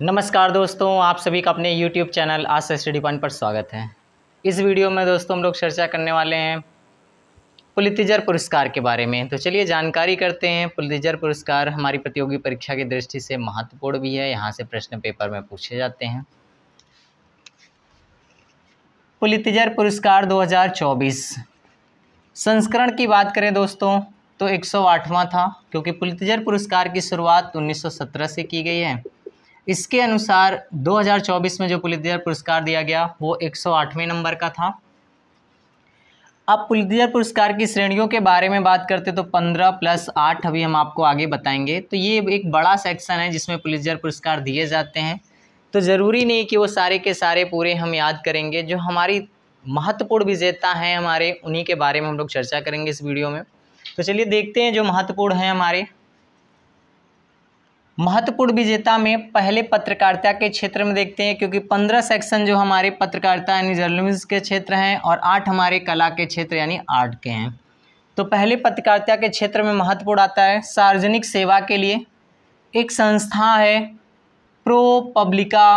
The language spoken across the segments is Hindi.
नमस्कार दोस्तों आप सभी का अपने YouTube चैनल आज से स्टडी पॉइंट पर स्वागत है इस वीडियो में दोस्तों हम लोग चर्चा करने वाले हैं पुलितिजर पुरस्कार के बारे में तो चलिए जानकारी करते हैं पुलितिजर पुरस्कार हमारी प्रतियोगी परीक्षा की दृष्टि से महत्वपूर्ण भी है यहाँ से प्रश्न पेपर में पूछे जाते हैं पुलितिजर पुरस्कार 2024 संस्करण की बात करें दोस्तों तो एक था क्योंकि पुलितिजर पुरस्कार की शुरुआत उन्नीस से की गई है इसके अनुसार 2024 में जो पुलिदियर पुरस्कार दिया गया वो 108वें नंबर का था अब पुलिदियर पुरस्कार की श्रेणियों के बारे में बात करते तो 15 प्लस 8 अभी हम आपको आगे बताएंगे तो ये एक बड़ा सेक्शन है जिसमें पुलितजर पुरस्कार दिए जाते हैं तो ज़रूरी नहीं कि वो सारे के सारे पूरे हम याद करेंगे जो हमारी महत्वपूर्ण विजेता हैं हमारे उन्हीं के बारे में हम लोग चर्चा करेंगे इस वीडियो में तो चलिए देखते हैं जो महत्वपूर्ण हैं हमारे महत्वपूर्ण विजेता में पहले पत्रकारिता के क्षेत्र में देखते हैं क्योंकि पंद्रह सेक्शन जो हमारे पत्रकारिता यानी जर्नलिज्म के क्षेत्र हैं और आठ हमारे कला के क्षेत्र यानी आर्ट के हैं तो पहले पत्रकारिता के क्षेत्र में महत्वपूर्ण आता है सार्वजनिक सेवा के लिए एक संस्था है प्रो पब्लिका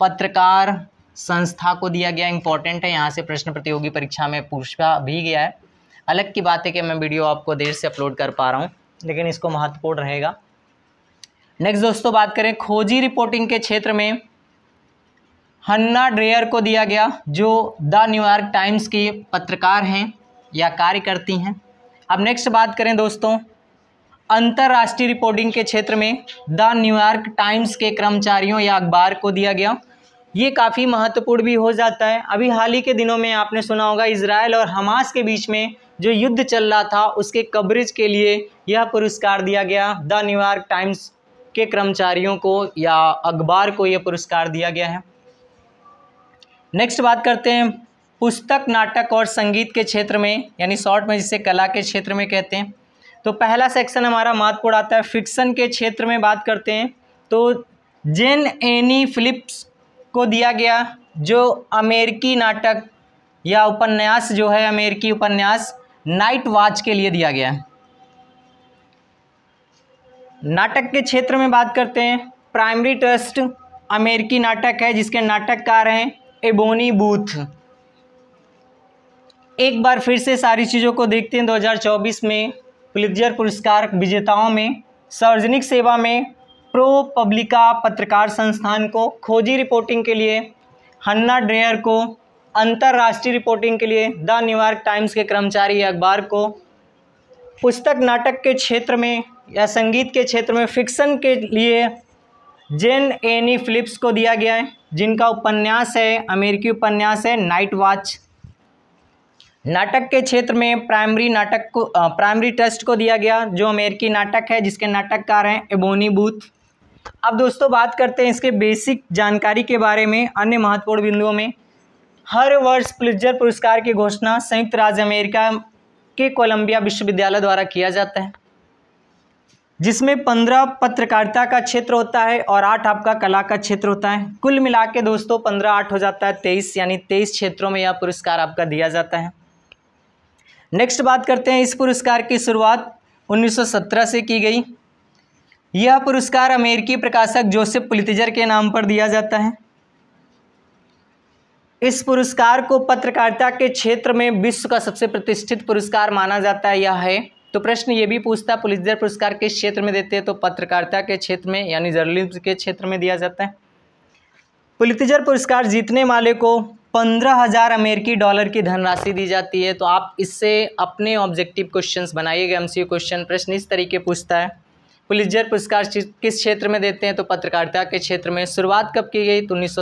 पत्रकार संस्था को दिया गया इंपॉर्टेंट है यहाँ से प्रश्न प्रतियोगी परीक्षा में पूछा भी गया है अलग की बात है कि मैं वीडियो आपको देर से अपलोड कर पा रहा हूँ लेकिन इसको महत्वपूर्ण रहेगा नेक्स्ट दोस्तों बात करें खोजी रिपोर्टिंग के क्षेत्र में हन्ना ड्रेयर को दिया गया जो द न्यूयॉर्क टाइम्स की पत्रकार हैं या कार्य करती हैं अब नेक्स्ट बात करें दोस्तों अंतर्राष्ट्रीय रिपोर्टिंग के क्षेत्र में द न्यूयॉर्क टाइम्स के कर्मचारियों या अखबार को दिया गया ये काफ़ी महत्वपूर्ण भी हो जाता है अभी हाल ही के दिनों में आपने सुना होगा इसराइल और हमास के बीच में जो युद्ध चल रहा था उसके कवरेज के लिए यह पुरस्कार दिया गया द न्यूयॉर्क टाइम्स के कर्मचारियों को या अखबार को यह पुरस्कार दिया गया है नेक्स्ट बात करते हैं पुस्तक नाटक और संगीत के क्षेत्र में यानी शॉर्ट में जिसे कला के क्षेत्र में कहते हैं तो पहला सेक्शन हमारा महत्वपूर्ण आता है फिक्सन के क्षेत्र में बात करते हैं तो जेन एनी फिलिप्स को दिया गया जो अमेरिकी नाटक या उपन्यास जो है अमेरिकी उपन्यास नाइट वॉच के लिए दिया गया है नाटक के क्षेत्र में बात करते हैं प्राइमरी ट्रस्ट अमेरिकी नाटक है जिसके नाटककार हैं एबोनी बूथ एक बार फिर से सारी चीज़ों को देखते हैं 2024 में प्लिजर पुरस्कार विजेताओं में सार्वजनिक सेवा में प्रो पब्लिका पत्रकार संस्थान को खोजी रिपोर्टिंग के लिए हन्ना ड्रेयर को अंतर्राष्ट्रीय रिपोर्टिंग के लिए द न्यूयॉर्क टाइम्स के कर्मचारी अखबार को पुस्तक नाटक के क्षेत्र में या संगीत के क्षेत्र में फिक्शन के लिए जेन एनी फिलिप्स को दिया गया है जिनका उपन्यास है अमेरिकी उपन्यास है नाइट वॉच नाटक के क्षेत्र में प्राइमरी नाटक को प्राइमरी ट्रस्ट को दिया गया जो अमेरिकी नाटक है जिसके नाटककार हैं एबोनी बूथ अब दोस्तों बात करते हैं इसके बेसिक जानकारी के बारे में अन्य महत्वपूर्ण बिंदुओं में हर वर्ष प्लिजर पुरस्कार की घोषणा संयुक्त राज्य अमेरिका के कोलंबिया विश्वविद्यालय द्वारा किया जाता है जिसमें पंद्रह पत्रकारिता का क्षेत्र होता है और आठ आपका कला का क्षेत्र होता है कुल मिला के दोस्तों पंद्रह आठ हो जाता है तेईस यानी तेईस क्षेत्रों में यह पुरस्कार आपका दिया जाता है नेक्स्ट बात करते हैं इस पुरस्कार की शुरुआत 1917 से की गई यह पुरस्कार अमेरिकी प्रकाशक जोसेफ पुलितजर के नाम पर दिया जाता है इस पुरस्कार को पत्रकारिता के क्षेत्र में विश्व का सबसे प्रतिष्ठित पुरस्कार माना जाता है यह है तो प्रश्न ये भी पूछता दर पुरस्कार किस क्षेत्र में देते हैं तो पत्रकारिता के क्षेत्र में यानी जर्नलिज्म के क्षेत्र में दिया जाता है पुलितजर पुरस्कार जीतने वाले को पंद्रह हज़ार अमेरिकी डॉलर की धनराशि दी जाती है तो आप इससे अपने ऑब्जेक्टिव क्वेश्चंस बनाइएगा एमसीक्यू क्वेश्चन प्रश्न इस तरीके पूछता है पुलिसजर पुरस्कार किस क्षेत्र में देते हैं तो पत्रकारिता के क्षेत्र में शुरुआत कब की गई तो उन्नीस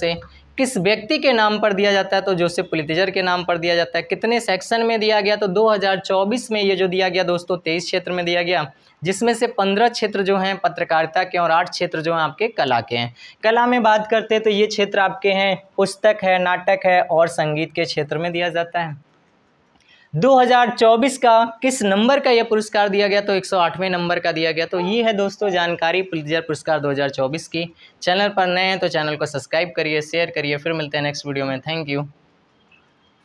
से किस व्यक्ति के नाम पर दिया जाता है तो जोसेफ पुलितजर के नाम पर दिया जाता है कितने सेक्शन में दिया गया तो 2024 में ये जो दिया गया दोस्तों तेईस क्षेत्र में दिया गया जिसमें से पंद्रह क्षेत्र जो हैं पत्रकारिता के और आठ क्षेत्र जो हैं आपके कला के हैं कला में बात करते हैं तो ये क्षेत्र आपके हैं पुस्तक है नाटक है और संगीत के क्षेत्र में दिया जाता है 2024 का किस नंबर का यह पुरस्कार दिया गया तो 108वें नंबर का दिया गया तो ये है दोस्तों जानकारी पुलिजर पुरस्कार 2024 की चैनल पर नए हैं तो चैनल को सब्सक्राइब करिए शेयर करिए फिर मिलते हैं नेक्स्ट वीडियो में थैंक यू